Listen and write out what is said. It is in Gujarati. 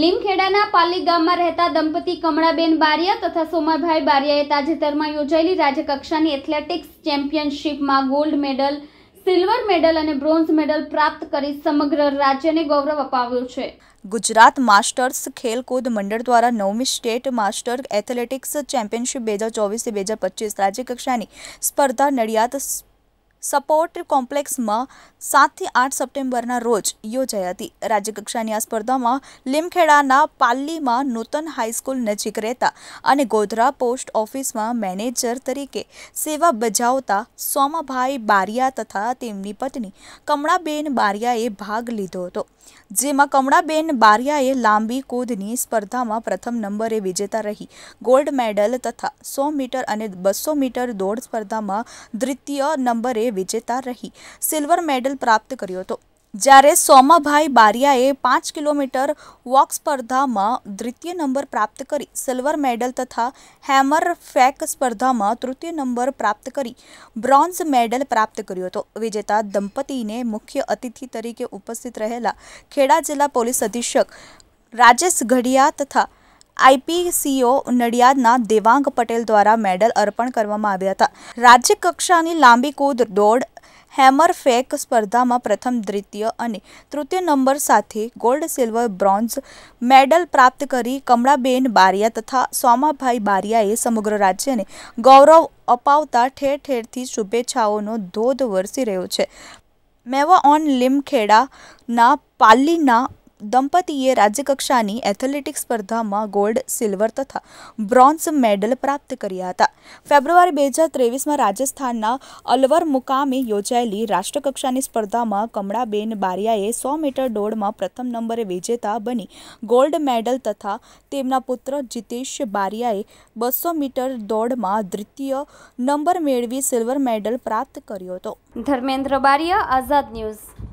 લીમખેડાના પાલી ગામમાં રહેતા દંપતી કમળાબેન બારિયા તથા સોમાભાઈ બારિયાએ તાજેતરમાં યોજાયેલી રાજ્યકક્ષાની એથ્લેટિક્સ ચેમ્પિયનશિપમાં ગોલ્ડ મેડલ સિલ્વર મેડલ અને બ્રોન્ઝ મેડલ પ્રાપ્ત કરી સમગ્ર રાજ્યને ગૌરવ અપાવ્યું છે ગુજરાત માસ્ટર્સ ખેલકૂદ મંડળ દ્વારા નવમી સ્ટેટ માસ્ટર એથ્લેટિક્સ ચેમ્પિયનશીપ બે હજાર ચોવીસથી બે હજાર પચીસ રાજ્યકક્ષાની સ્પર્ધા નડિયાત સપોર્ટ કોમ્પ્લેક્સમાં સાતથી આઠ સપ્ટેમ્બરના રોજ યોજાઈ હતી રાજ્યકક્ષાની આ સ્પર્ધામાં લીમખેડાના પાલ્લીમાં નૂતન હાઈસ્કૂલ નજીક રહેતા અને ગોધરા પોસ્ટ ઓફિસમાં મેનેજર તરીકે સેવા બજાવતા સોમાભાઈ બારિયા તથા તેમની પત્ની કમળાબેન બારિયાએ ભાગ લીધો હતો જેમાં કમળાબેન બારિયાએ લાંબી કૂદની સ્પર્ધામાં પ્રથમ નંબરે વિજેતા રહી ગોલ્ડ મેડલ તથા સો મીટર અને બસો મીટર દોડ સ્પર્ધામાં દ્વિતીય નંબરે વિજેતા રહી સિલ્વર મેડલ પ્રાપ્ત કર્યો હતો જ્યારે સોમાભાઈ બારિયાએ પાંચ કિલોમીટર વોક સ્પર્ધામાં દ્વિતીય નંબર પ્રાપ્ત કરી સિલ્વર મેડલ તથા હેમર ફેક સ્પર્ધામાં તૃતીય નંબર પ્રાપ્ત કરી બ્રોન્ઝ મેડલ પ્રાપ્ત કર્યો હતો વિજેતા દંપતીને મુખ્ય અતિથિ તરીકે ઉપસ્થિત રહેલા ખેડા જિલ્લા પોલીસ અધિક્ષક રાજેશ ઘડિયા તથા આઈપીસીઓ નડિયાદના દેવાંગ પટેલ દ્વારા મેડલ અર્પણ કરવામાં આવ્યા હતા રાજ્યકક્ષાની લાંબી કૂદ દોડ હેમર ફેક સ્પર્ધામાં પ્રથમ દ્વિતીય અને તૃતીય નંબર સાથે ગોલ્ડ સિલ્વર બ્રોન્ઝ મેડલ પ્રાપ્ત કરી કમળાબેન બારિયા તથા સોમાભાઈ બારિયાએ સમગ્ર રાજ્યને ગૌરવ અપાવતા ઠેર ઠેરથી શુભેચ્છાઓનો ધોધ વરસી રહ્યો છે મેવા ઓન લીમખેડાના પાલ્લીના દંપતીએ રાજ્યકક્ષાની એથલેટિક સ્પર્ધામાં ગોલ્ડ સિલ્વર તથા બ્રોન્ઝ મેડલ પ્રાપ્ત કર્યા હતા ફેબ્રુઆરી બે હજાર ત્રેવીસમાં રાજસ્થાનના અલવર મુકામે યોજાયેલી રાષ્ટ્રકક્ષાની સ્પર્ધામાં કમળાબેન બારિયાએ સો મીટર દોડમાં પ્રથમ નંબરે વિજેતા બની ગોલ્ડ મેડલ તથા તેમના પુત્ર જીતેશ બારિયાએ બસો મીટર દોડમાં દ્વિતીય નંબર મેળવી સિલ્વર મેડલ પ્રાપ્ત કર્યો હતો ધર્મેન્દ્ર બારિયા આઝાદ ન્યૂઝ